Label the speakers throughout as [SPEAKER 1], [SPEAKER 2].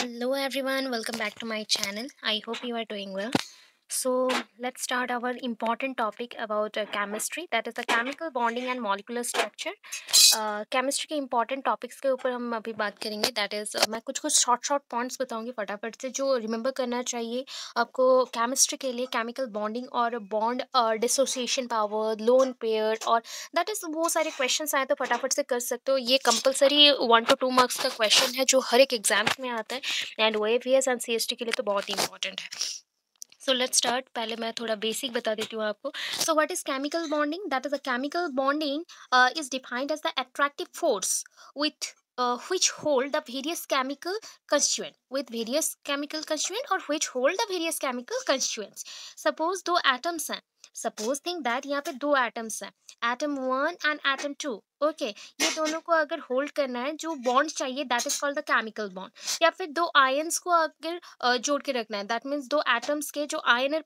[SPEAKER 1] hello everyone welcome back to my channel i hope you are doing well so let's start our important topic about uh, chemistry that is the chemical bonding and molecular structure chemistry के important topics के ऊपर हम अभी बात करेंगे that is मैं कुछ कुछ शॉर्ट शॉर्ट पॉइंट्स बताऊंगी फटाफट से जो रिमेंबर करना चाहिए आपको केमिस्ट्री के लिए केमिकल बॉन्डिंग और bond dissociation power lone pair और दैट इज़ वो सारे क्वेश्चन आए तो फटाफट से कर सकते हो ये compulsory one two two marks का क्वेश्चन है जो हर एक एग्जाम्स में आता है एंड ओ ए एंड सी के लिए तो बहुत ही इंपॉर्टेंट है सो लेट स्टार्ट पहले मैं थोड़ा बेसिक बता देती हूँ आपको so what is chemical bonding that is a chemical bonding is defined as the attractive force with uh, which hold the various chemical constituent with various chemical constituent or which hold the various chemical constituents suppose दो atoms हैं suppose think that यहाँ पे दो atoms हैं atom one and atom two okay ये दोनों को अगर होल्ड करना है जो बॉन्ड चाहिए that is called the chemical bond या फिर दो आयन्स को अगर जोड़ के रखना है दैट मीन्स दो एटम्स के जो आयन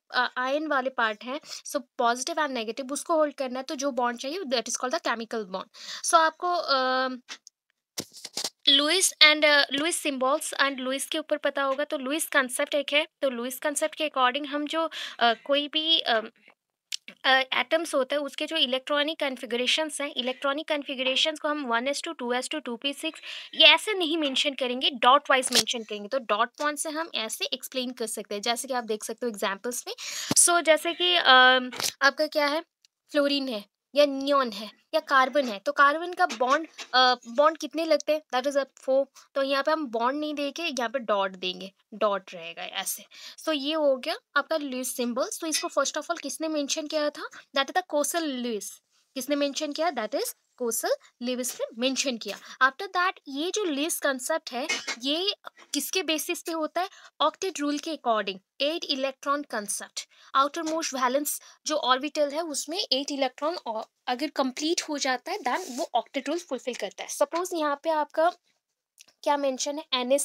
[SPEAKER 1] आयन वाले पार्ट हैं सो पॉजिटिव एंड नेगेटिव उसको होल्ड करना है तो जो बॉन्ड चाहिए that is called the chemical bond so आपको uh, Lewis and Lewis symbols and Lewis के ऊपर पता होगा तो लुइस कंसेप्ट एक है तो लुइस कंसेप्ट के अकॉर्डिंग हम जो uh, कोई भी uh, एटम्स uh, होते हैं उसके जो इलेक्ट्रॉनिक कन्फिग्रेशंस हैं इलेक्ट्रॉनिक कन्फिग्रेशंस को हम one S two two S two two P six ये ऐसे नहीं मेंशन करेंगे डॉट वाइज मेंशन करेंगे तो डॉट पॉइंट से हम ऐसे एक्सप्लेन कर सकते हैं जैसे कि आप देख सकते हो एग्जाम्पल्स में सो so, जैसे कि uh, आपका क्या है फ्लोरीन है या नियॉन है या कार्बन है तो कार्बन का बॉन्ड बॉन्ड कितने लगते हैं दैट इज अ फोर तो यहाँ पे हम बॉन्ड नहीं देंगे यहाँ पे डॉट देंगे डॉट रहेगा ऐसे सो so, ये हो गया आपका लुइस सिंबल सो इसको फर्स्ट ऑफ ऑल किसने मेंशन किया था that is the Kossel Lewis किसने मेंशन किया दैट इज कोसल लेविस ने मेंशन किया आफ्टर दैट ये जो लेस कंसेप्ट है ये किसके बेसिस पे होता है ऑक्टेट रूल के according eight electron concept outermost valence जो ऑर्बिटल है उसमें एट इलेक्ट्रॉन अगर कंप्लीट हो जाता है दैन वो ऑक्टेट रूल फुलफिल करता है सपोज यहाँ पे आपका क्या मेंशन है एन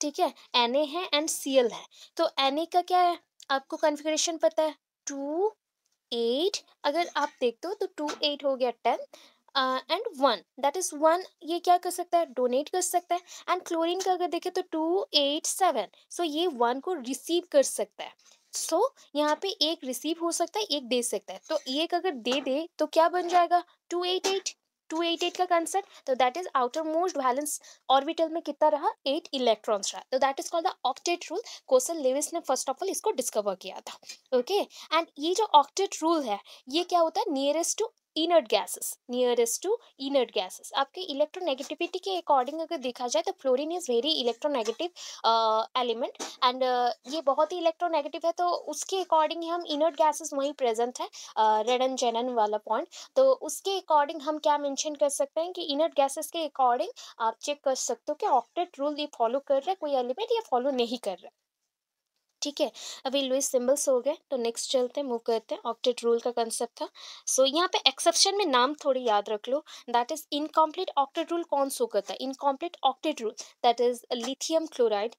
[SPEAKER 1] ठीक है एन है एंड सी है तो एन का क्या है आपको कन्फिग्रेशन पता है टू एट अगर आप देखते हो तो टू एट हो गया ten and one that is one ये क्या कर सकता है डोनेट कर सकता है एंड क्लोरीन का अगर देखें तो टू एट सेवन सो ये वन को रिसीव कर सकता है सो so, यहाँ पे एक रिसीव हो सकता है एक दे सकता है तो एक अगर दे दे तो क्या बन जाएगा two eight eight two eight eight का कंसेप्ट तो that is outermost valence orbital में कितना रहा एट इलेक्ट्रॉन्स रहा तो that is called the octet rule Kossel Lewis ने फर्स्ट ऑफ ऑल इसको डिस्कवर किया था ओके okay? एंड ये जो ऑक्टेट रूल है ये क्या होता है nearest to inert gases nearest to inert gases आपके इलेक्ट्रोनेगेटिविटी के अकॉर्डिंग अगर देखा जाए तो fluorine is very electronegative element and ये बहुत ही इलेक्ट्रोनेगेटिव है तो उसके अकॉर्डिंग हम इनर्ट गैसेस वहीं प्रेजेंट है रेड एंड जेनन वाला पॉइंट तो उसके अकॉर्डिंग हम क्या मैंशन कर सकते हैं कि इनर्ट गैसेस के अकॉर्डिंग आप चेक कर सकते हो कि ऑक्टेट रूल ये फॉलो कर रहा है कोई एलिमेंट या फॉलो नहीं कर रहा है ठीक है अभी लुइस सिंबल्स हो गए तो नेक्स्ट चलते हैं मूव करते हैं ऑक्टेट रूल का कंसेप्ट था सो so, यहाँ पे एक्सेप्शन में नाम थोड़ी याद रख लो that is incomplete octet rule कौन सो करता है incomplete octet rule that is lithium chloride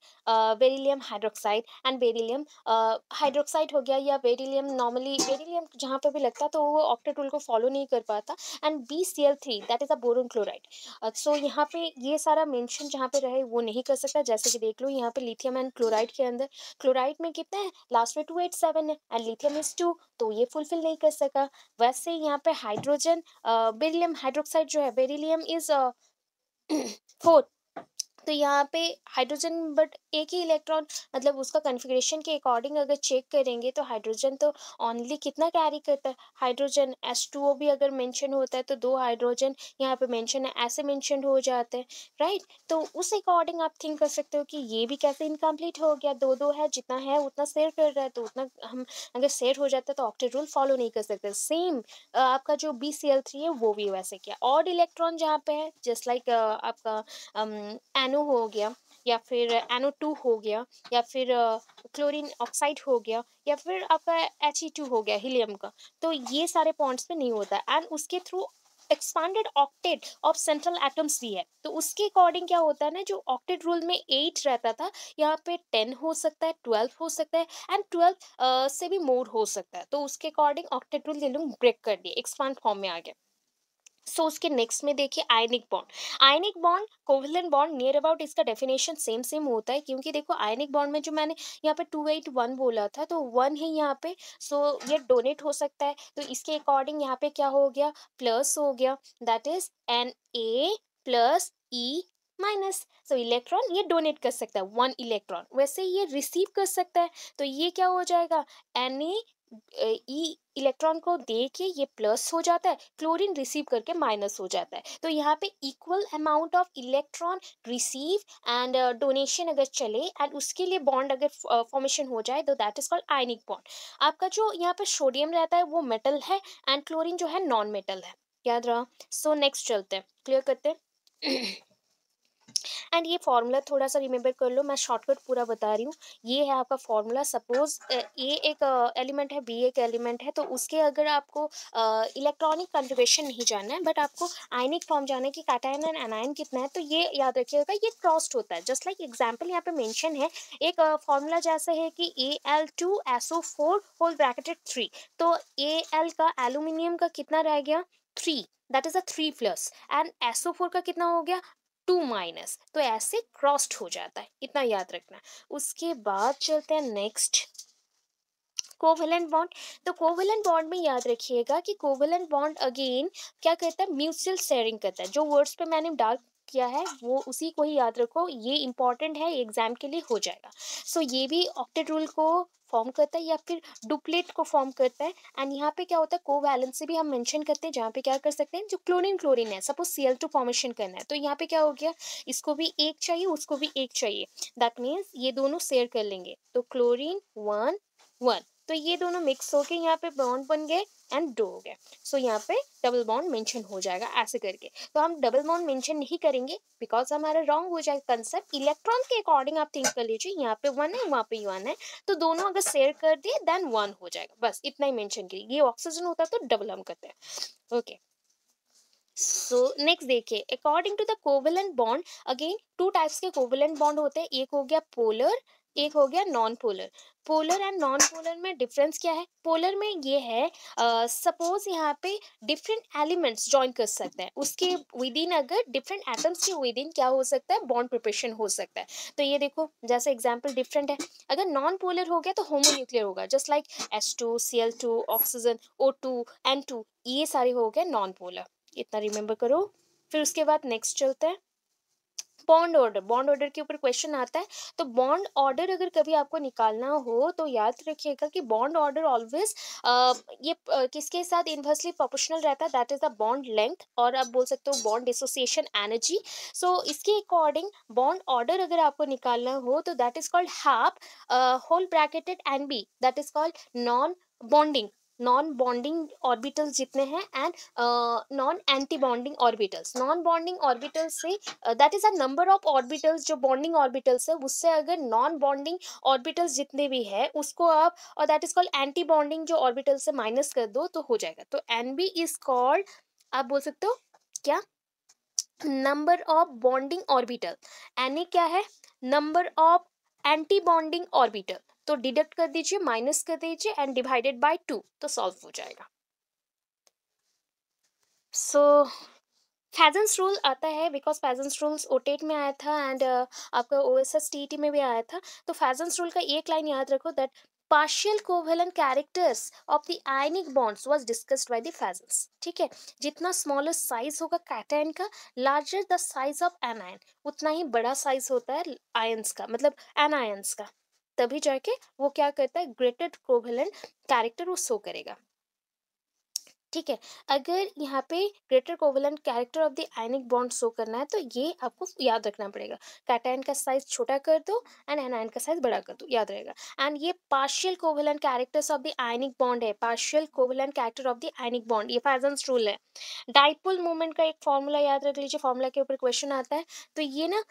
[SPEAKER 1] beryllium hydroxide and beryllium hydroxide हो गया या वेरिलियम नॉर्मली वेरिलियम जहाँ पर भी लगता तो वो ऑक्टेट रूल को फॉलो नहीं कर पाता and B C L three that is a boron chloride so यहाँ पे ये सारा मैंशन जहाँ पे रहे वो नहीं कर सकता जैसे कि देख लो यहाँ पे लिथियम एंड क्लोराइड के अंदर क्लोराइड क्लोराइड में कितना है लास्ट में टू एट सेवन है एंड लिथियम इज टू तो ये फुलफिल नहीं कर सका वैसे यहाँ पे हाइड्रोजन बेरिलियम हाइड्रोक्साइड जो है बेरिलियम इज फोर तो यहाँ पे हाइड्रोजन बट एक ही इलेक्ट्रॉन मतलब उसका कन्फिग्रेशन के अकॉर्डिंग अगर चेक करेंगे तो हाइड्रोजन तो ऑनली कितना कैरी करता है हाइड्रोजन एस टू ओ भी अगर मेंशन होता है तो दो हाइड्रोजन यहाँ पे मेंशन है ऐसे मेंशन हो जाते हैं राइट तो उस अकॉर्डिंग आप थिंक कर सकते हो कि ये भी कैसे इनकम्प्लीट हो गया दो दो है जितना है उतना शेयर कर रहा है तो उतना हम अगर शेयर हो जाता है तो ऑक्टेट रूल फॉलो नहीं कर सकते सेम आपका जो बी सी एल थ्री है वो भी वैसे किया और इलेक्ट्रॉन जहाँ पे है जस्ट लाइक आपका एन एनओ हो गया या फिर एनओ टू हो गया या फिर क्लोरीन ऑक्साइड हो गया या फिर आपका एच ई e टू हो गया हीलियम का तो ये सारे पॉइंट्स पे नहीं होता एंड उसके through expanded octet of central atoms भी है तो उसके अकॉर्डिंग क्या होता है ना जो ऑक्टेट रूल में एट रहता था यहाँ पे टेन हो सकता है ट्वेल्व हो सकता है एंड ट्वेल्व uh, से भी मोर हो सकता है तो उसके अकॉर्डिंग ऑक्टेट रूल ये लोग ब्रेक कर दिए एक्सपांड फॉर्म में आ गया सो so, उसके नेक्स्ट में देखिए ionic bond ionic bond covalent bond near about इसका डेफिनेशन सेम सेम होता है क्योंकि देखो आयनिक बॉन्ड में जो मैंने यहाँ पे टू एट वन बोला था तो वन है यहाँ पे सो so, ये डोनेट हो सकता है तो इसके अकॉर्डिंग यहाँ पे क्या हो गया प्लस हो गया that is N A plus E minus so electron ये डोनेट कर सकता है वन इलेक्ट्रॉन वैसे ये रिसीव कर सकता है तो ये क्या हो जाएगा एन ए ई इलेक्ट्रॉन को दे के ये प्लस हो जाता है क्लोरीन रिसीव करके माइनस हो जाता है तो यहाँ पे equal amount of electron receive and donation अगर चले एंड उसके लिए बॉन्ड अगर फॉर्मेशन हो जाए तो that is called ionic bond आपका जो यहाँ पे सोडियम रहता है वो मेटल है एंड क्लोरिन जो है नॉन मेटल है याद रहा सो so, नेक्स्ट चलते हैं क्लियर करते हैं एंड ये फार्मूला थोड़ा सा रिमेंबर कर लो मैं शॉर्टकट पूरा बता रही हूँ ये है आपका फॉर्मूला सपोज ए एक एलिमेंट है बी एक एलिमेंट है तो उसके अगर आपको इलेक्ट्रॉनिक कंट्रीब्यूशन नहीं जानना है बट आपको आयनिक फॉर्म जाना है कि काटायन एंड एनायन कितना है तो ये याद रखिएगा ये क्रॉस्ड होता है जस्ट लाइक एग्जाम्पल यहाँ पे मैंशन है एक फॉर्मूला जैसा है कि A L two SO four whole bracketed three तो ए एल का एलुमिनियम का कितना रह गया three that is a three plus and SO four का कितना हो गया टू माइनस तो ऐसे क्रॉस्ड हो जाता है इतना याद रखना उसके बाद चलते हैं नेक्स्ट कोवेलेंट बॉन्ड तो कोवेलेंट बॉन्ड में याद रखिएगा कि कोवेलेंट बॉन्ड अगेन क्या करता है म्यूचुअल शेयरिंग करता है जो वर्ड्स पे मैंने डार्क किया है वो उसी को ही याद रखो ये इंपॉर्टेंट है एग्ज़ाम के लिए हो जाएगा सो so, ये भी ऑक्टेट रूल को फॉर्म करता है या फिर डुप्लेट को फॉर्म करता है एंड यहाँ पे क्या होता है कोवैलेंस से भी हम मेंशन करते हैं जहाँ पे क्या कर सकते हैं जो क्लोरीन क्लोरीन है suppose C L two formation करना है तो यहाँ पे क्या हो गया इसको भी एक चाहिए उसको भी एक चाहिए दैट मीन्स ये दोनों शेयर कर लेंगे तो क्लोरीन वन वन तो ये दोनों मिक्स होके यहाँ पे बॉन्ड बन गए एंड डो हो गया सो so, यहाँ पे डबल बॉन्ड मेंशन हो जाएगा ऐसे करके तो हम डबल बॉन्ड मेंशन नहीं करेंगे बिकॉज हमारा रॉन्ग हो जाएगा कंसेप्ट इलेक्ट्रॉन के अकॉर्डिंग आप थिंक कर लीजिए यहाँ पे वन है वहाँ पे वन है तो दोनों अगर शेयर कर दिए देन वन हो जाएगा बस इतना ही मैंशन करिए ये ऑक्सीजन होता तो डबल हम करते हैं ओके okay. सो नेक्स्ट देखिए according to the covalent bond again two types के कोवेलेंट बॉन्ड होते हैं एक हो गया पोलर एक हो गया non polar polar and non polar में डिफरेंस क्या है पोलर में ये है सपोज uh, यहाँ पे डिफरेंट एलिमेंट्स ज्वाइन कर सकते हैं उसके विद इन अगर डिफरेंट एटम्स के विद इन क्या हो सकता है बॉन्ड प्रिपरेशन हो सकता है तो ये देखो जैसे एग्जाम्पल डिफरेंट है अगर नॉन पोलर हो गया तो होमोन्यूक्लियर होगा just like S two C L two oxygen O two N two ये सारे हो गए नॉन पोलर इतना रिमेंबर करो फिर उसके बाद नेक्स्ट चलते हैं बॉन्ड ऑर्डर बॉन्ड ऑर्डर के ऊपर क्वेश्चन आता है तो बॉन्ड ऑर्डर अगर कभी आपको निकालना हो तो याद रखिएगा कि बॉन्ड ऑर्डर ऑलवेज ये किसके साथ इन्वर्सली प्रोपोर्शनल रहता है that is the bond length और आप बोल सकते हो बॉन्ड एसोसिएशन एनर्जी सो इसके अकॉर्डिंग बॉन्ड ऑर्डर अगर आपको निकालना हो तो that is called half whole bracketed and B that is called non bonding non bonding orbitals जितने हैं and non anti bonding orbitals non bonding orbitals से that is a number of orbitals जो bonding orbitals है उससे अगर non bonding orbitals जितने भी है उसको आप और that is called anti bonding जो ऑर्बिटल से माइनस कर दो तो हो जाएगा तो एन बी इज कॉल्ड आप बोल सकते हो क्या number of bonding orbital N A क्या है number of anti bonding orbital तो डिडक्ट कर दीजिए माइनस कर दीजिए एंड डिवाइडेड बाय टू तो सॉल्व हो जाएगा सो फैजेंस रूल आता है बिकॉज फैजेंस रूल्स ओटेट में आया था एंड uh, आपका ओ एस एस टी में भी आया था तो फैजेंस रूल का एक लाइन याद रखो that partial covalent characters of the ionic bonds was discussed by the Fajans ठीक है जितना स्मॉलेस्ट साइज होगा कैटाइन का larger the size of anion उतना ही बड़ा साइज होता है आयन्स का मतलब एनायंस का तभी जाके वो क्या करता है ग्रेटेड कोवेलेंट कैरेक्टर वो शो करेगा ठीक है अगर यहाँ पे greater covalent character of the ionic bond show करना है तो ये आपको याद रखना पड़ेगा कैटाइन का साइज छोटा कर दो एंड एनाइन का साइज बड़ा कर दो याद रहेगा एंड ये partial covalent characters of the ionic bond है partial covalent character of the ionic bond ये फैजन रूल है डाइपोल मूवमेंट का एक फॉर्मूला याद रख लीजिए फॉर्मूला के ऊपर क्वेश्चन आता है तो ये ना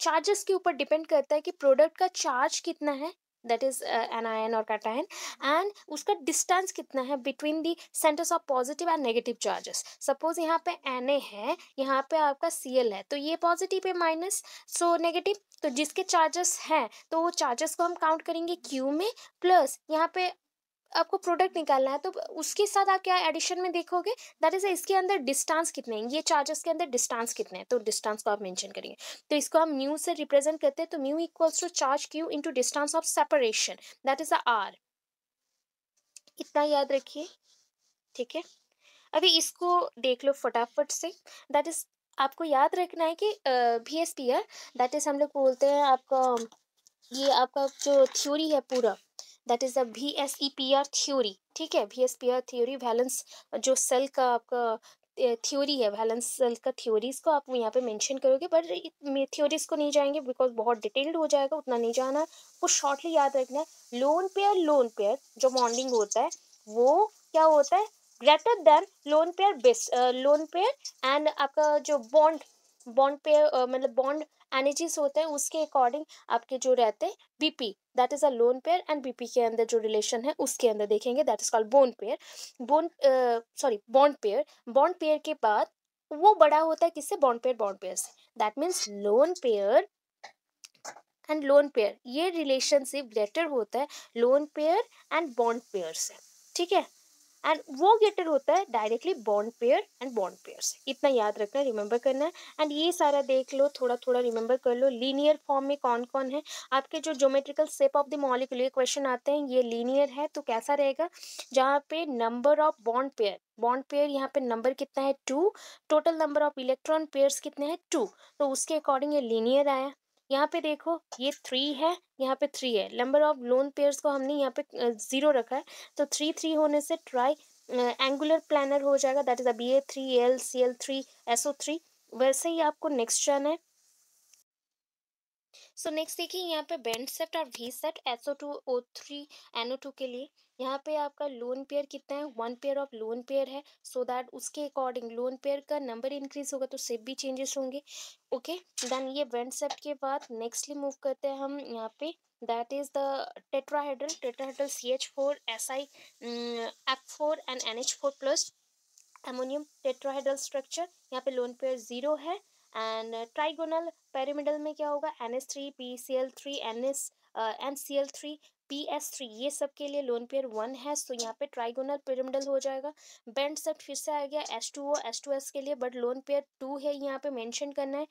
[SPEAKER 1] चार्जेस के ऊपर डिपेंड करता है कि प्रोडक्ट का चार्ज कितना है दैट इज एन आयन और कैटाइन एंड उसका डिस्टेंस कितना है between the centres of positive and negative charges suppose यहाँ पे एन ए है यहाँ पे आपका सी एल है तो ये पॉजिटिव है माइनस सो नेगेटिव तो जिसके चार्जेस हैं तो वो चार्जेस को हम काउंट करेंगे क्यू में प्लस यहाँ पे आपको प्रोडक्ट निकालना है तो उसके साथ आप क्या एडिशन में देखोगे दैट इज इसके अंदर डिस्टेंस कितने हैं ये चार्जेस के अंदर डिस्टेंस कितने हैं तो डिस्टेंस को आप मेंशन करेंगे तो इसको हम म्यू से रिप्रेजेंट करते हैं तो mu equals to charge Q into distance of separation that is a R इतना याद रखिए ठीक है अभी इसको देख लो फटाफट से दैट इज आपको याद रखना है कि V S P R that is हम लोग बोलते हैं आपका ये आपका जो थ्योरी है पूरा that is a V S E P R theory ठीक है भी S P R theory valence जो सेल का आपका थ्योरी है वैलेंस सेल का थ्योरीज को आप यहाँ पे मेंशन करोगे बट थ्योरीज को नहीं जाएंगे बिकॉज बहुत डिटेल्ड हो जाएगा उतना नहीं जाना वो शॉर्टली याद रखना है लोन पेयर लोन पेयर जो बॉन्डिंग होता है वो क्या होता है greater than lone pair best lone pair and आपका जो बॉन्ड बॉन्ड पे मतलब बॉन्ड एनर्जीज होते हैं उसके अकॉर्डिंग आपके जो रहते हैं BP that is a lone pair and BP के अंदर जो रिलेशन है उसके अंदर देखेंगे that is called bone pair bone sorry bond pair bond pair के बाद वो बड़ा होता है किससे बॉन्ड पेयर बॉन्ड पेयर से that means lone pair and lone pair ये रिलेशनशिप ग्रेटर होता है lone pair and bond pair से ठीक है एंड वो गेटर होता है directly bond pair and bond pair इतना याद रखना है रिमेंबर करना है एंड ये सारा देख लो थोड़ा थोड़ा रिमेंबर कर लो लीनियर फॉर्म में कौन कौन है आपके जो geometrical shape of the molecule ये क्वेश्चन आते हैं ये लीनियर है तो कैसा रहेगा जहाँ पे number of bond pair bond pair यहाँ पे नंबर कितना है two total number of electron pairs कितने हैं टू तो उसके अकॉर्डिंग ये लीनियर आया यहाँ पे देखो ये थ्री है यहाँ पे थ्री है नंबर ऑफ लोन पेयर्स को हमने यहाँ पे ज़ीरो रखा है तो थ्री थ्री होने से ट्राई एंगुलर प्लानर हो जाएगा that is a B A three L C L three S O three वैसे ही आपको नेक्स्ट जाना है सो नेक्स्ट देखिए यहाँ पे बेंड सेट और V shape S O two O three N O two के लिए यहाँ पे आपका लोन पेयर कितना है one pair of lone pair है सो so दैट उसके अकॉर्डिंग लोन पेयर का नंबर इंक्रीज होगा तो सेप भी चेंजेस होंगे ओके देन ये बेंड सेट के बाद नेक्स्टली मूव करते हैं हम यहाँ पे that is the C H four S I F four and N H four plus ammonium tetrahedral structure यहाँ पे लोन पेयर जीरो है एंड ट्राइगोनल पेरीमिडल में क्या होगा N S three P C L three N S N C L three P S three ये सब के लिए लोन पेयर वन है तो यहाँ पे ट्राइगोनल पिरामिडल हो जाएगा बेंड सेट फिर से आ गया S two O S two S के लिए बट लोन पेयर टू है यहाँ पे मेंशन करना है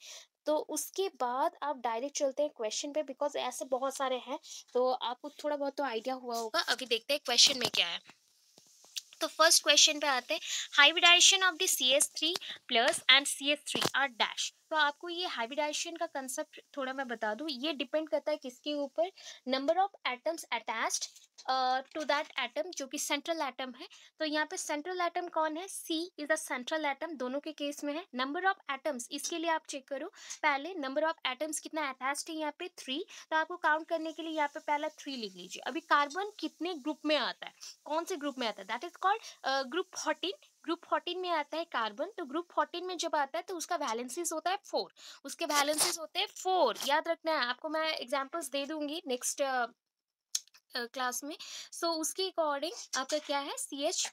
[SPEAKER 1] तो उसके बाद आप डायरेक्ट चलते हैं क्वेश्चन पे बिकॉज ऐसे बहुत सारे हैं तो आपको थोड़ा बहुत तो आइडिया हुआ होगा अभी देखते हैं क्वेश्चन में क्या है तो फर्स्ट क्वेश्चन पे आते हैं hybridisation of the C S three plus and C S three are dash तो आपको ये हाइब्रिडाइजेशन का कंसेप्ट थोड़ा मैं बता दूँ ये डिपेंड करता है किसके ऊपर number of atoms attached to that atom जो कि सेंट्रल एटम है तो यहाँ पे सेंट्रल एटम कौन है C is the central atom दोनों के केस में है नंबर ऑफ एटम्स इसके लिए आप चेक करो पहले नंबर ऑफ एटम्स कितना अटैच्ड है यहाँ पे थ्री तो आपको काउंट करने के लिए यहाँ पे पहला थ्री लिख लीजिए अभी कार्बन कितने ग्रुप में आता है कौन से ग्रुप में आता है that is called group fourteen group fourteen में आता है कार्बन तो ग्रुप फोर्टीन में जब आता है तो उसका वैलेंसीज होता है फोर उसके वैलेंसीज होते हैं फोर याद रखना है आपको मैं एग्जाम्पल्स दे दूंगी नेक्स्ट क्लास में सो so, उसके अकॉर्डिंग आपका क्या है सी एच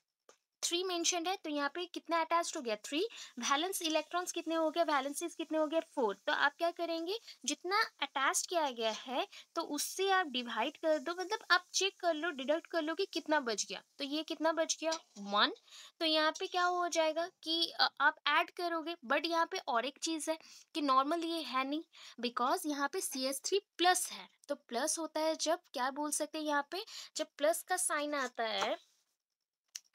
[SPEAKER 1] थ्री मेंशन है तो यहाँ पे कितना अटैच हो गया थ्री वैलेंस इलेक्ट्रॉन्स कितने हो गए वैलेंसेस कितने हो गए फोर तो आप क्या करेंगे जितना अटैच किया गया है तो उससे आप डिवाइड कर दो मतलब आप चेक कर लो डिडक्ट कर लो कि कितना बच गया तो ये कितना बच गया वन तो यहाँ पे क्या हो जाएगा कि आप ऐड करोगे बट यहाँ पे और एक चीज़ है कि नॉर्मल ये है नहीं बिकॉज यहाँ पे सी एस थ्री प्लस है तो प्लस होता है जब क्या बोल सकते हैं यहाँ पे जब प्लस का साइन आता है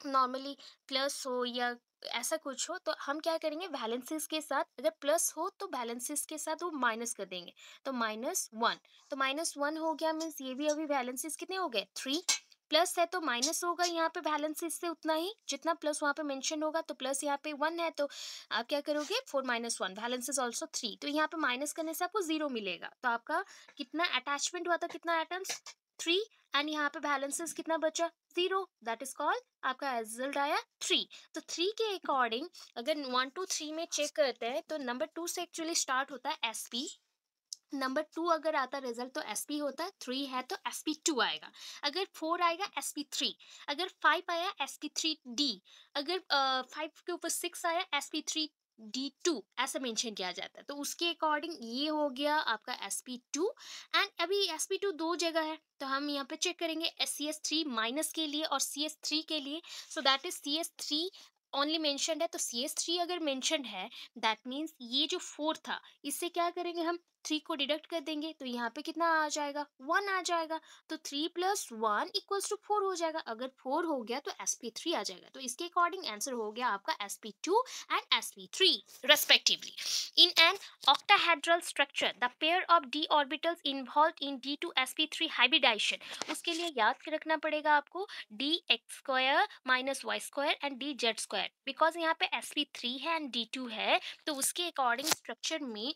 [SPEAKER 1] नॉर्मली प्लस हो या ऐसा कुछ हो तो हम क्या करेंगे बैलेंसेस के साथ अगर प्लस हो तो बैलेंसेस के साथ वो माइनस कर देंगे तो माइनस वन तो माइनस वन हो गया मीन्स ये भी अभी बैलेंसेस कितने हो गए थ्री प्लस है तो माइनस होगा यहाँ पे बैलेंसेस से उतना ही जितना प्लस वहाँ पे मेंशन होगा तो प्लस यहाँ पे वन है तो आप क्या करोगे four minus one balance is also three तो यहाँ पे माइनस करने से आपको जीरो मिलेगा तो आपका कितना अटैचमेंट हुआ था कितना एटम्स थ्री एंड यहाँ पे बैलेंसेस कितना बचा जीरो दैट इज कॉल्ड आपका रिजल्ट आया थ्री तो थ्री के अकॉर्डिंग अगर वन टू थ्री में चेक करते हैं तो नंबर टू से एक्चुअली स्टार्ट होता है एस पी नंबर टू अगर आता रिजल्ट तो एस पी होता है थ्री है तो एस पी टू आएगा अगर फोर आएगा एस पी थ्री अगर फाइव आया एस पी थ्री डी अगर फाइव के ऊपर सिक्स आया S P three D two ऐसा मेंशन किया जाता है तो उसके अकॉर्डिंग ये हो गया आपका एस पी टू एंड अभी एस पी टू दो जगह है तो हम यहाँ पे चेक करेंगे S C S three minus के लिए और सी एस थ्री के लिए so that is C S three only mentioned है तो सी एस थ्री अगर मैंशनड है दैट मीन्स ये जो फोर था इससे क्या करेंगे हम थ्री को डिडक्ट कर देंगे तो यहाँ पे कितना आ जाएगा वन आ जाएगा तो three plus one equals to four हो जाएगा अगर फोर हो गया तो एस पी थ्री आ जाएगा तो इसके अकॉर्डिंग आंसर हो गया आपका S P two and S P three respectively in an octahedral structure the pair of D orbitals involve in D two S P three hybridisation उसके लिए याद रखना पड़ेगा आपको D X square minus Y square and D Z square because यहाँ पे S P three है and D two है तो उसके अकॉर्डिंग स्ट्रक्चर में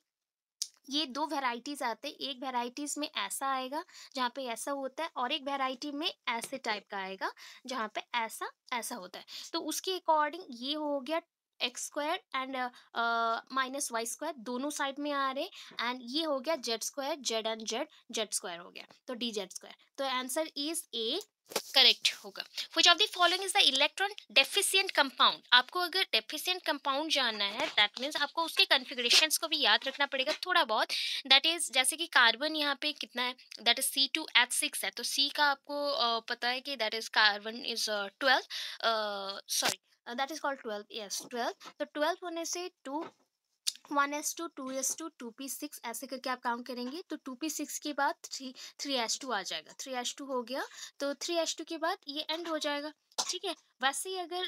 [SPEAKER 1] ये दो वेराइटीज़ आते हैं एक वेराइटीज़ में ऐसा आएगा जहाँ पे ऐसा होता है और एक वेराइटी में ऐसे टाइप का आएगा जहाँ पे ऐसा ऐसा होता है तो उसके अकॉर्डिंग ये हो गया X square and minus Y square दोनों साइड में आ रहे एंड ये हो गया Z square Z and Z Z square हो गया तो डी जेड स्क्वायर तो आंसर इज ए करेक्ट होगा which of the following is the electron deficient compound आपको अगर डेफिशिएंट कंपाउंड जानना है दैट मीन्स आपको उसके कन्फिग्रेशन को भी याद रखना पड़ेगा थोड़ा बहुत दैट इज जैसे कि कार्बन यहाँ पे कितना है that is C two H six है तो सी का आपको पता है कि that is carbon is twelve sorry that is called twelve yes twelve तो ट्वेल्व होने से two one S two two S two two P six ऐसे करके आप काउंट करेंगे तो टू पी सिक्स के बाद थ्री थ्री एस टू आ जाएगा थ्री एस टू हो गया तो थ्री एस टू के बाद ये एंड हो जाएगा ठीक है वैसे ही अगर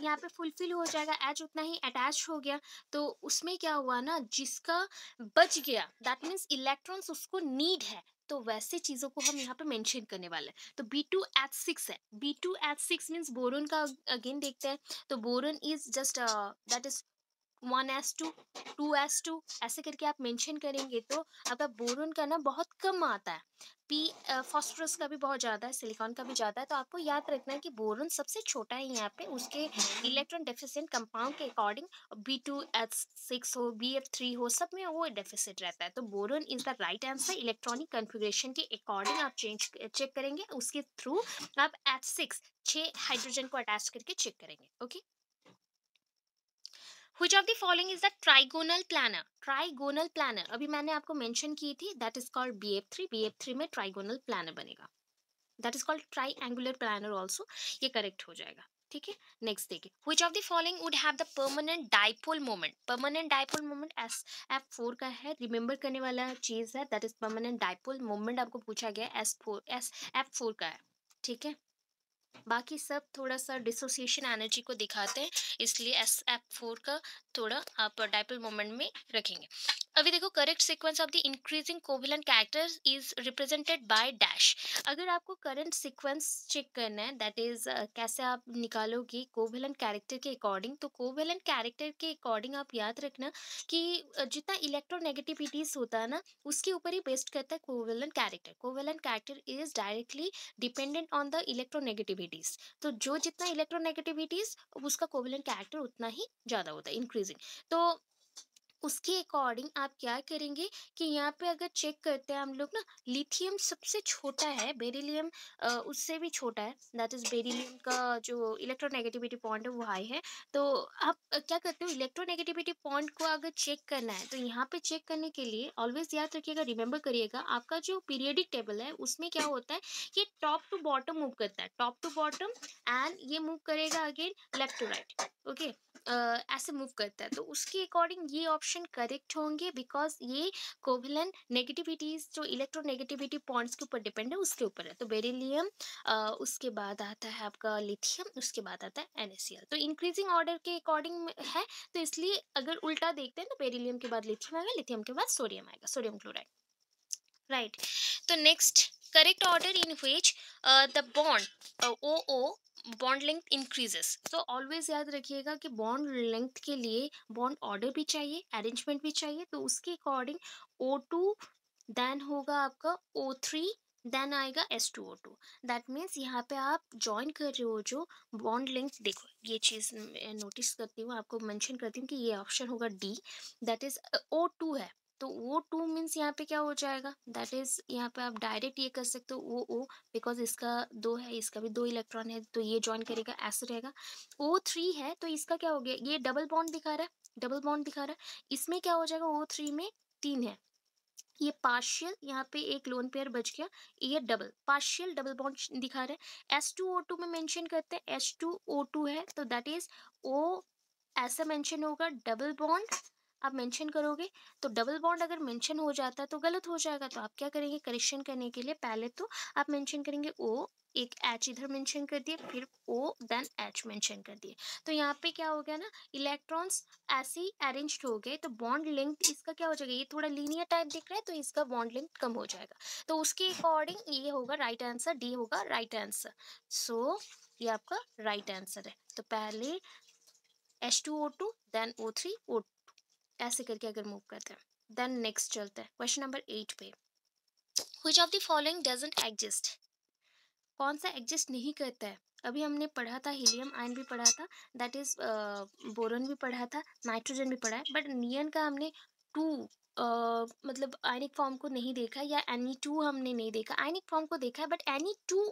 [SPEAKER 1] यहाँ पे फुलफिल हो जाएगा एज उतना ही अटैच हो गया तो उसमें क्या हुआ ना जिसका बच गया दैट मीन्स इलेक्ट्रॉन्स उसको नीड है तो वैसे चीज़ों को हम यहाँ पे मेंशन करने वाले हैं तो बी टू एच सिक्स है B two H six means boron का अगेन देखते हैं तो boron is just that is one S two two S two ऐसे करके आप मेंशन करेंगे तो आपका बोरोन का ना बहुत कम आता है पी फॉस्फोरस का भी बहुत ज़्यादा है सिलिकॉन का भी ज़्यादा है तो आपको याद रखना है कि बोरोन सबसे छोटा है यहाँ पे उसके इलेक्ट्रॉन डेफिसिट कंपाउंड के according B two S six हो बी एफ थ्री हो सब में वो डेफिसिट रहता है तो boron is the right answer electronic configuration के अकॉर्डिंग आप चेंज चेक करेंगे उसके थ्रू आप एफ सिक्स छः हाइड्रोजन को अटैच करके चेक करेंगे okay okay? which of the following is the trigonal planner trigonal planner अभी मैंने आपको mention की थी that is called BF3 BF3 में trigonal planner बनेगा that is called triangular planner also ये correct हो जाएगा ठीक है नेक्स्ट देखिए which of the following would have the permanent dipole moment permanent dipole moment S F four का है रिमेंबर करने वाला चीज़ है that is permanent dipole moment आपको पूछा गया S four S F four का है ठीक है बाकी सब थोड़ा सा डिसोसिएशन एनर्जी को दिखाते हैं इसलिए एस एप फोर का थोड़ा आप डाइपल मोमेंट में रखेंगे अभी देखो correct sequence of the increasing covalent characters is represented by dash अगर आपको करंट सीक्वेंस चेक करना है दैट इज कैसे आप निकालोगे कोविलन कैरेक्टर के अकॉर्डिंग तो कोविलन कैरेक्टर के अकॉर्डिंग आप याद रखना कि जितना इलेक्ट्रोनेगेटिविटीज होता है ना उसके ऊपर ही बेस्ड करता है covalent character covalent character is directly dependent on the electronegativities तो जो जितना इलेक्ट्रोनेगेटिविटीज उसका कोविलन कैरेक्टर उतना ही ज़्यादा होता है इंक्रीजिंग तो उसके अकॉर्डिंग आप क्या करेंगे कि यहाँ पे अगर चेक करते हैं हम लोग ना लिथियम सबसे छोटा है बेरिलियम उससे भी छोटा है दैट इज़ बेरिलियम का जो इलेक्ट्रोनेगेटिविटी पॉइंट है वो हाई है तो आप क्या करते हो इलेक्ट्रोनेगेटिविटी पॉइंट को अगर चेक करना है तो यहाँ पे चेक करने के लिए ऑलवेज याद रखिएगा रिमेंबर करिएगा आपका जो पीरियडिक टेबल है उसमें क्या होता है ये टॉप टू बॉटम मूव करता है टॉप टू बॉटम एंड ये मूव करेगा again left to right okay ऐसे मूव करता है तो उसके अकॉर्डिंग ये ऑप्शन करेक्ट होंगे बिकॉज ये कोविलन नेगेटिविटीज जो इलेक्ट्रोनेगेटिविटी पॉइंट्स के ऊपर डिपेंड है उसके ऊपर है तो बेरिलियम उसके बाद आता है आपका लिथियम उसके बाद आता है एनएसएल तो इंक्रीजिंग ऑर्डर के अकॉर्डिंग है तो इसलिए अगर उल्टा देखते हैं तो बेरिलियम के बाद लिथियम आएगा लिथियम के बाद सोडियम आएगा सोडियम क्लोराइड राइट right. तो next correct order in which uh, the bond uh, OO bond length increases तो ऑलवेज याद रखिएगा कि बॉन्ड लेंथ के लिए बॉन्ड ऑर्डर भी चाहिए अरेंजमेंट भी चाहिए तो उसके अकॉर्डिंग ओ टू देन होगा आपका ओ थ्री देन आएगा S two O two that means यहाँ पे आप ज्वाइन कर रहे हो जो बॉन्ड लेंथ देखो ये चीज़ नोटिस करती हूँ आपको मैंशन करती हूँ कि ये ऑप्शन होगा D that is O two है तो वो टू मीन्स यहाँ पे क्या हो जाएगा दैट इज यहाँ पे आप डायरेक्ट ये कर सकते हो ओ ओ बिकॉज इसका दो है इसका भी दो इलेक्ट्रॉन है तो ये ज्वाइन करेगा ऐसे रहेगा ओ थ्री है तो इसका क्या हो गया ये डबल बॉन्ड दिखा रहा है डबल बॉन्ड दिखा रहा है इसमें क्या हो जाएगा ओ थ्री में तीन है ये पार्शियल यहाँ पे एक लोन पेयर बच गया ये डबल पार्शियल डबल बॉन्ड दिखा रहा है एस टू ओ टू में मेंशन करते हैं एस टू ओ टू है तो दैट इज ओ ऐसा मेंशन होगा डबल बॉन्ड आप मेंशन करोगे तो डबल बॉन्ड अगर मेंशन हो जाता है तो गलत हो जाएगा तो आप क्या करेंगे करेक्शन करने के लिए पहले तो आप मेंशन करेंगे ओ एक एच इधर मेंशन कर दिए फिर ओ देन एच मेंशन कर दिए तो यहाँ पे क्या हो गया ना इलेक्ट्रॉन्स ऐसे ही अरेंज हो गए तो बॉन्ड लेंथ इसका क्या हो जाएगा ये थोड़ा लीनियर टाइप दिख रहा है तो इसका बॉन्ड लेंथ कम हो जाएगा तो उसके अकॉर्डिंग ये होगा राइट आंसर डी होगा राइट आंसर सो ये आपका राइट आंसर है तो पहले H two O two then O three O ऐसे करके अगर मूव करते हैं देन नेक्स्ट चलते हैं क्वेश्चन नंबर एट पे which of the following doesn't exist कौन सा एग्जिस्ट नहीं करता है अभी हमने पढ़ा था हीलियम आयन भी पढ़ा था दैट इज़ बोरन भी पढ़ा था नाइट्रोजन भी पढ़ा है बट नियन का हमने टू uh, मतलब आयनिक फॉर्म को नहीं देखा या एनी टू हमने नहीं देखा आयनिक फॉर्म को देखा है बट एनी टू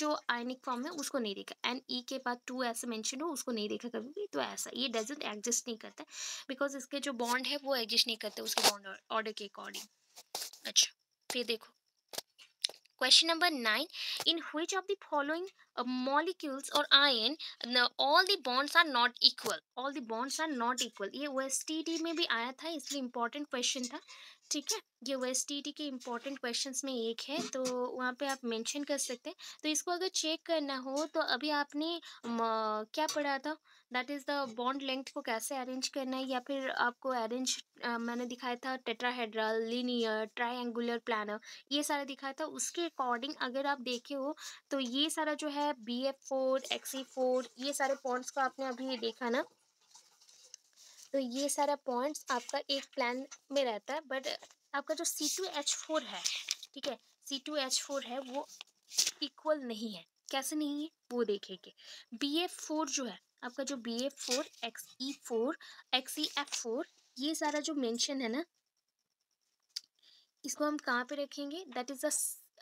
[SPEAKER 1] जो आयनिक फॉर्म है उसको नहीं देखा एंड ई e के बाद टू ऐसे मेंशन हो उसको नहीं देखा कभी भी तो ऐसा ये डजेंट एग्जिस्ट नहीं करता बिकॉज इसके जो बॉन्ड है वो एग्जिस्ट नहीं करते उसके बॉन्ड ऑर्डर के अकॉर्डिंग अच्छा फिर देखो Question number 9. In which of the following uh, molecules or ion no, all the bonds are not equal? All the bonds are not equal. ये OSTT में भी आया था इसलिए important question था ठीक है ये OSTT के important questions में एक है तो वहाँ पे आप mention कर सकते हैं तो इसको अगर check करना हो तो अभी आपने क्या पढ़ा था that is the bond length को कैसे अरेंज करना है या फिर आपको अरेंज मैंने दिखाया था टेट्राहेड्रल लीनियर ट्राइंगुलर प्लानर ये सारा दिखाया था उसके अकॉर्डिंग अगर आप देखे हो तो ये सारा जो है B F four X E four ये सारे पॉइंट्स को आपने अभी देखा ना तो ये सारा पॉइंट्स आपका एक प्लान में रहता है बट आपका जो सी टू एच फोर है ठीक है सी टू एच फोर है वो इक्वल नहीं है कैसे नहीं है वो देखेंगे बी एफ फोर जो है आपका जो B A four X E four X E F four ये सारा जो मेंशन है ना इसको हम कहाँ पे रखेंगे दैट इज़ द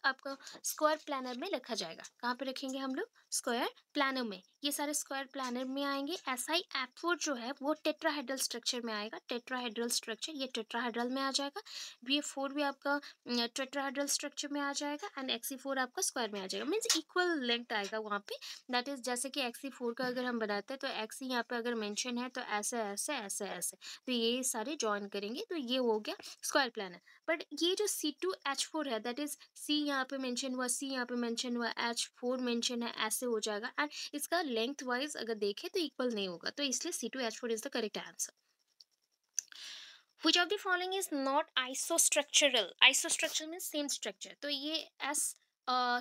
[SPEAKER 1] आपका स्क्वायर प्लानर में रखा जाएगा कहाँ पे रखेंगे हम लोग स्क्वायर प्लानर में ये सारे स्क्वायर प्लानर में आएंगे एसआई आई एफ जो है वो टेट्राहेड्रल स्ट्रक्चर में आएगा टेट्राहेड्रल स्ट्रक्चर ये टेट्राहेड्रल में आ जाएगा बी एफ फोर भी आपका टेट्राहेड्रल स्ट्रक्चर में आ जाएगा एंड एक्सी फोर आपका स्क्वायर में आ जाएगा मीन्स इक्वल लेंथ आएगा वहाँ पे दैट इज जैसे कि एक्सी फोर e का अगर हम बनाते हैं तो एक्सी यहाँ पे अगर मैंशन है तो ऐसे ऐसे ऐसे ऐसे तो ये सारे ज्वाइन करेंगे तो ये हो गया स्क्वायर प्लानर बट ये जो सी टू एच फोर है दैट इज़ सी यहाँ पे मेंशन हुआ सी यहाँ पे मेंशन हुआ एच फोर मेंशन है ऐसे हो जाएगा एंड इसका लेंथ वाइज अगर देखें तो इक्वल नहीं होगा तो इसलिए C two H four is the correct answer which of the following is not isostructural structure mean same structure तो ये एस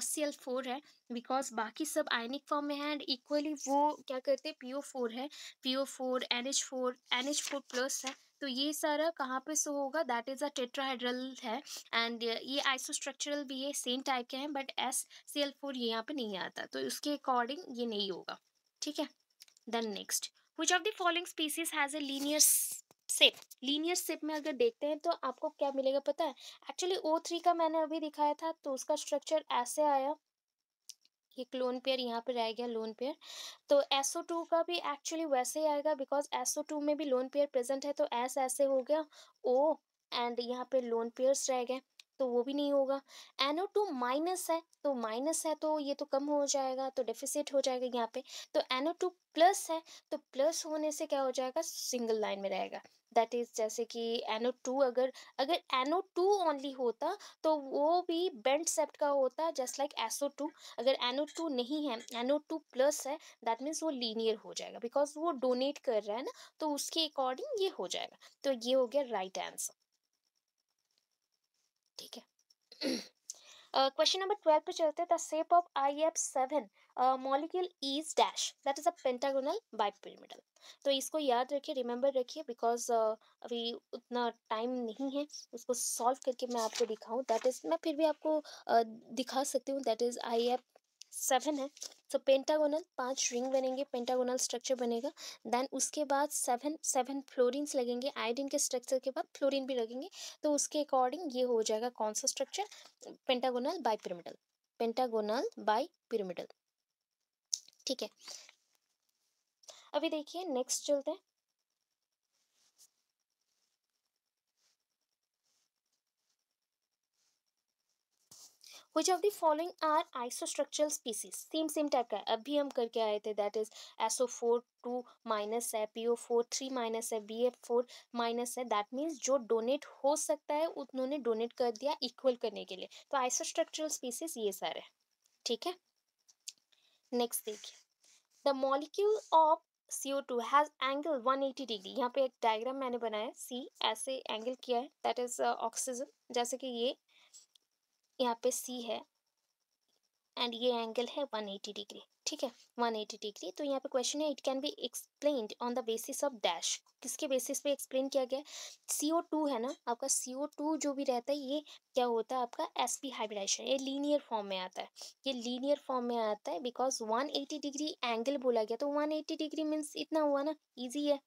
[SPEAKER 1] सी एल फोर है बिकॉज बाकी सब आयनिक फॉर्म में है एंड इक्वली वो क्या करते हैं पी ओ फोर है P O four N H four N H four plus है तो ये सारा कहाँ पे सो होगा दैट इज़ अ टेट्राहाइड्रल है एंड ये आइसोस्ट्रक्चरल भी है सेम टाइप के हैं but S C L four ये यहाँ पे नहीं आता तो उसके अकॉर्डिंग ये नहीं होगा ठीक है then next which of the following species has a linear shape linear shape में अगर देखते हैं तो आपको क्या मिलेगा पता है एक्चुअली ओ थ्री का मैंने अभी दिखाया था तो उसका स्ट्रक्चर ऐसे आया एक लोन पेयर यहाँ पर गया लोन पेयर तो एसओ टू का भी एक्चुअली वैसे ही आएगा बिकॉज एसओ टू में भी लोन पेयर प्रेजेंट है तो एस ऐसे हो गया ओ एंड यहाँ पे लोन पेयर्स रह गए तो वो भी नहीं होगा एनओ टू माइनस है तो माइनस है तो ये तो कम हो जाएगा तो डेफिसिट हो जाएगा यहाँ पे तो एनओ टू प्लस है तो प्लस होने से क्या हो जाएगा सिंगल लाइन में रहेगा दैट इज़ जैसे कि एनो टू अगर अगर एनो टू ओनली होता तो वो भी बेंट सेप्ट का होता जस्ट लाइक एसो टू अगर एनो टू नहीं है एनो टू प्लस है दैट मीन्स वो लीनियर हो जाएगा बिकॉज वो डोनेट कर रहा है ना तो उसके अकॉर्डिंग ये हो जाएगा तो ये हो गया राइट right आंसर ठीक है क्वेश्चन नंबर ट्वेल्व पे चलते हैं the shape of I F seven molecule is dash that is a pentagonal bipyramidal तो इसको याद रखिए रिमेंबर रखिए बिकॉज अभी उतना टाइम नहीं है उसको सॉल्व करके मैं आपको दिखाऊँ दैट इज़ मैं फिर भी आपको uh, दिखा सकती हूँ that is I F seven है तो पेंटागोनल पांच रिंग बनेंगे पेंटागोनल स्ट्रक्चर बनेगा देन उसके बाद सेवन सेवन फ्लोरिन्स लगेंगे आयोडीन के स्ट्रक्चर के बाद फ्लोरिन भी लगेंगे तो उसके अकॉर्डिंग ये हो जाएगा कौन सा structure pentagonal bipyramidal pentagonal bipyramidal ठीक है अभी देखिए नेक्स्ट चलते हैं which of the following are isostructural species same same type का है भी हम करके आए थे that is S O four two minus है P O four three minus है बी एफ फोर माइनस है दैट मीन्स जो डोनेट हो सकता है उन्होंने डोनेट कर दिया इक्वल करने के लिए तो आइसोस्ट्रक्चरल स्पीसीज ये सारे ठीक है नेक्स्ट देखिए the molecule of C O two has angle one eighty degree यहाँ पे एक डायग्राम मैंने बनाया है सी ऐसे एंगल किया है दैट इज़ ऑक्सीजन जैसे कि ये यहाँ पे सी है एंड ये एंगल है 180 डिग्री ठीक है 180 डिग्री तो यहाँ पे क्वेश्चन है it can be explain on the basis of dash किसके बेसिस पे एक्सप्लेन किया गया सी ओ टू है ना आपका सी ओ टू जो भी रहता है ये क्या होता है आपका एस पी हाइब्रिडाइजेशन ये लीनियर फॉर्म में आता है ये लीनियर फॉर्म में आता है बिकॉज 180 डिग्री एंगल बोला गया तो 180 डिग्री मीन्स इतना हुआ ना ईजी है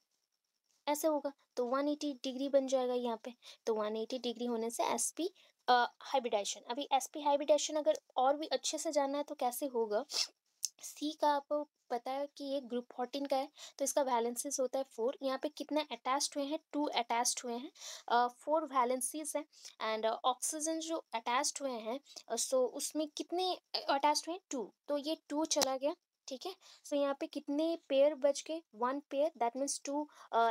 [SPEAKER 1] ऐसे होगा तो 180 डिग्री बन जाएगा यहाँ पे तो 180 डिग्री होने से एस पी हाइब्रिडाइजेशन uh, अभी एसपी हाइब्रिडाइजेशन अगर और भी अच्छे से जानना है तो कैसे होगा सी का आपको पता है कि ये ग्रुप फोर्टीन का है तो इसका वैलेंसीज होता है फोर यहाँ पे कितने अटैच्ड हुए हैं टू अटैच्ड हुए हैं फोर वैलेंसीज हैं एंड ऑक्सीजन जो अटैच्ड हुए हैं सो uh, so उसमें कितने अटैच्ड हुए हैं टू तो ये टू चला गया ठीक है सो यहाँ पे कितने पेयर बच गए one pair that means two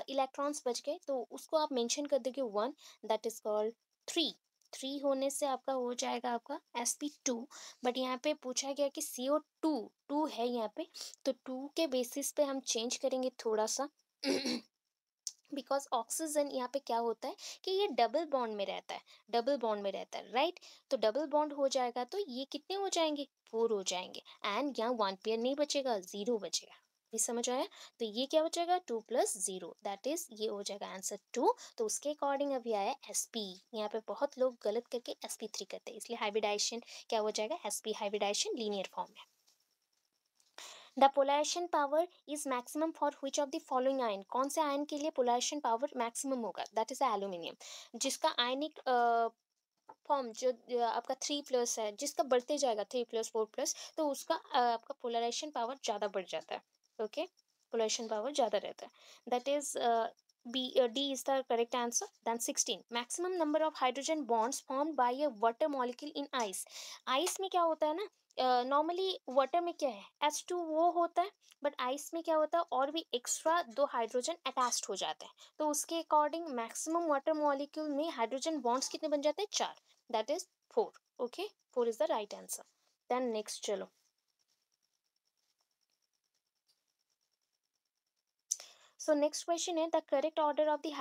[SPEAKER 1] electrons बच गए तो उसको आप मैंशन कर दोगे one that is called three three होने से आपका हो जाएगा आपका एस पी टू बट यहाँ पे पूछा गया कि सी ओ टू टू है यहाँ पे तो टू के बेसिस पे हम चेंज करेंगे थोड़ा सा बिकॉज ऑक्सीजन यहाँ पे क्या होता है कि ये डबल बॉन्ड में रहता है डबल बॉन्ड में रहता है राइट तो डबल बॉन्ड हो जाएगा तो ये कितने हो जाएंगे फोर हो जाएंगे एंड यहाँ वन पेयर नहीं बचेगा ज़ीरो बचेगा ये समझ आया तो ये क्या हो जाएगा two plus zero that is ये हो जाएगा आंसर टू तो उसके अकॉर्डिंग अभी आया एस पी यहाँ पे बहुत लोग गलत करके एस पी थ्री करते हैं इसलिए हाइब्रिडाइजेशन क्या हो जाएगा S P hybridization linear form में the polarization power is maximum for which of the following ion कौन से आयन के लिए पोलराइजेशन पावर मैक्सिमम होगा दैट इज एल्यूमिनियम जिसका आयनिक फॉर्म जो आपका थ्री प्लस है जिसका बढ़ते जाएगा थ्री प्लस फोर प्लस तो उसका आपका पोलराइजेशन पावर ज़्यादा बढ़ जाता है ओके पोल्यूशन पावर ज़्यादा रहता है that is B D is the correct answer then sixteen maximum number of hydrogen bonds form by a water molecule in ice ice में क्या होता है ना नॉर्मली uh, वाटर में क्या है एच टू वो होता है बट आइस में क्या होता है और भी एक्स्ट्रा दो हाइड्रोजन अटैच हो जाते हैं तो उसके अकॉर्डिंग मैक्सिमम वाटर मॉलिक्यूल में हाइड्रोजन बॉन्ड्स कितने बन जाते हैं चार that is four okay four is the right answer then next चलो सो नेक्स्ट क्वेश्चन है the correct order of the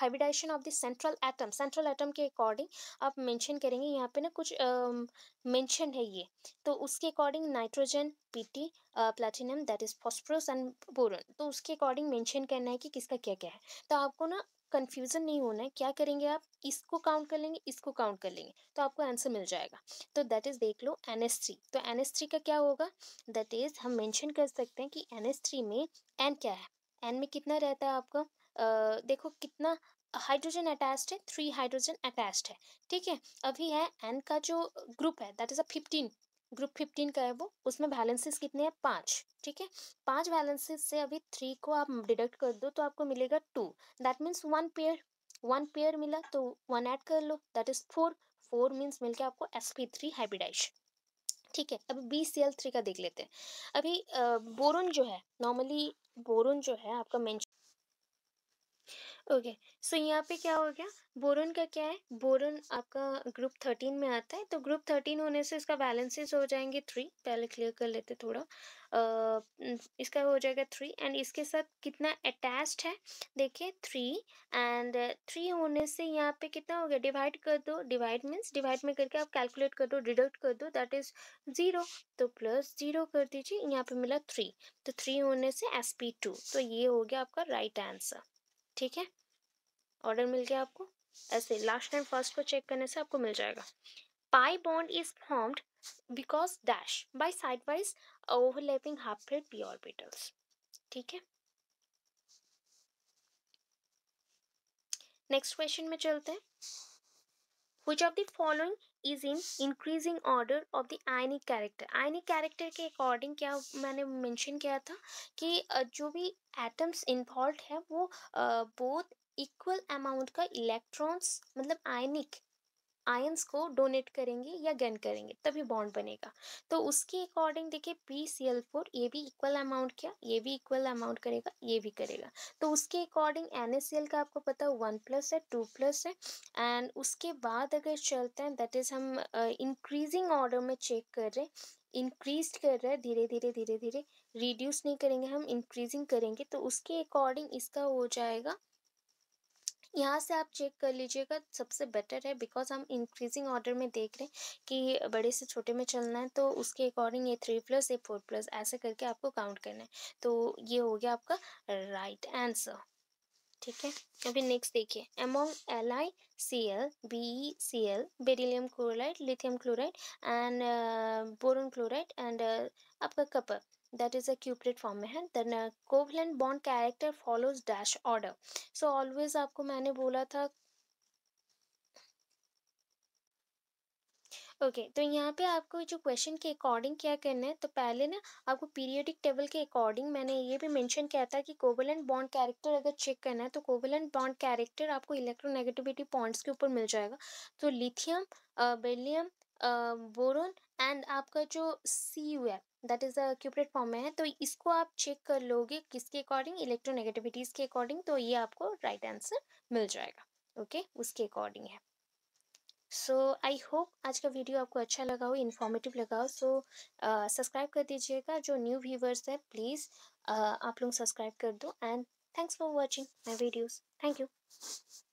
[SPEAKER 1] hybridization of the central atom central atom के according आप मेंशन करेंगे यहाँ पे ना कुछ मेंशन um, uh, है ये तो उसके according nitrogen P T platinum that is phosphorus and boron तो उसके अकॉर्डिंग मेंशन करना है कि किसका क्या क्या है तो आपको ना कन्फ्यूज़न नहीं होना है क्या करेंगे आप इसको काउंट कर लेंगे इसको काउंट कर लेंगे तो आपको आंसर मिल जाएगा तो दैट इज़ देख लो एन एस थ्री तो एन एस थ्री का क्या होगा दैट इज़ हम मेंशन कर सकते हैं कि एन एस थ्री में एन क्या है एन में कितना रहता है आपका आ, देखो कितना हाइड्रोजन अटैच्ड है थ्री हाइड्रोजन अटैच्ड है ठीक है अभी है एन का जो ग्रुप है that is a fifteen group fifteen का है वो उसमें बैलेंसेस कितने हैं पाँच ठीक है पाँच बैलेंसेस से अभी थ्री को आप डिडक्ट कर दो तो आपको मिलेगा two that means one pair one pair मिला तो वन ऐड कर लो that is four four means मिलकर आपको एस पी थ्री हाइब्रिडाइज ठीक है अब बी सी एल थ्री का देख लेते हैं अभी बोरोन जो है नॉर्मली बोरोन जो है आपका मैं ओके सो यहाँ पे क्या हो गया बोरोन का क्या है बोरोन आपका ग्रुप थर्टीन में आता है तो ग्रुप थर्टीन होने से इसका बैलेंसेस हो जाएंगे थ्री पहले क्लियर कर लेते थोड़ा आ, इसका हो जाएगा थ्री एंड इसके साथ कितना अटैच्ड है देखिए थ्री एंड थ्री होने से यहाँ पे कितना हो गया डिवाइड कर दो डिवाइड मीन्स डिवाइड में करके आप कैलकुलेट कर दो डिडक्ट कर दो दैट इज़ ज़ीरो तो प्लस ज़ीरो कर दीजिए यहाँ पे मिला थ्री तो थ्री होने से एस पी टू तो ये हो गया आपका राइट right आंसर ठीक है ऑर्डर मिल गया आपको ऐसे लास्ट टाइम फर्स्ट को चेक करने से आपको मिल जाएगा pi bond is formed because dash by wise overlapping half fill P orbitals ठीक है नेक्स्ट क्वेश्चन में चलते हैं which of the following is in increasing order of the ionic character ionic character के अकॉर्डिंग क्या मैंने मेंशन किया था कि जो भी एटम्स इन्वॉल्व है वो बोथ इक्वल अमाउंट का इलेक्ट्रॉन्स मतलब आयनिक आयंस को डोनेट करेंगे या गेन करेंगे तभी बॉन्ड बनेगा तो उसके अकॉर्डिंग देखिए पी सी एल फोर ये भी इक्वल अमाउंट क्या ये भी इक्वल अमाउंट करेगा ये भी करेगा तो उसके according N S C L का आपको पता है वन प्लस है टू प्लस है एंड उसके बाद अगर चलते हैं दैट इज़ हम इंक्रीजिंग uh, ऑर्डर में चेक कर रहे हैं इंक्रीज कर रहा है धीरे धीरे धीरे धीरे रिड्यूस नहीं करेंगे हम इंक्रीजिंग करेंगे तो उसके अकॉर्डिंग इसका हो जाएगा यहाँ से आप चेक कर लीजिएगा सबसे बेटर है बिकॉज हम इंक्रीजिंग ऑर्डर में देख रहे हैं कि बड़े से छोटे में चलना है तो उसके अकॉर्डिंग ये थ्री प्लस ये फोर प्लस ऐसे करके आपको काउंट करना है तो ये हो गया आपका राइट आंसर ठीक है अभी नेक्स्ट देखिए among L I C L B C L beryllium chloride lithium chloride and boron chloride and आपका copper that is a cuplate form में है then covalent bond character follows dash order so always आपको मैंने बोला था okay okay, तो यहाँ पे आपको जो क्वेश्चन के अकॉर्डिंग क्या करना है तो पहले ना आपको पीरियडिक टेबल के अकॉर्डिंग मैंने ये भी मेंशन किया था कि कोवलेंट बॉन्ड कैरेक्टर अगर चेक करना है तो कोवलेंट बॉन्ड कैरेक्टर आपको इलेक्ट्रोनेगेटिविटी पॉइंट्स के ऊपर मिल जाएगा तो लिथियम बेलियम बोरोन एंड आपका जो सी यू है that is a cuprate form में है तो इसको आप चेक कर लोगे किसके अकॉर्डिंग इलेक्ट्रोनेगेटिविटीज़ के अकॉर्डिंग तो ये आपको राइट right आंसर मिल जाएगा ओके okay? उसके अकॉर्डिंग है सो आई होप आज का वीडियो आपको अच्छा लगा हो इन्फॉर्मेटिव लगा हो सो सब्सक्राइब कर दीजिएगा जो न्यू व्यूवर्स है प्लीज़ uh, आप लोग सब्सक्राइब कर दो and thanks for watching my videos thank you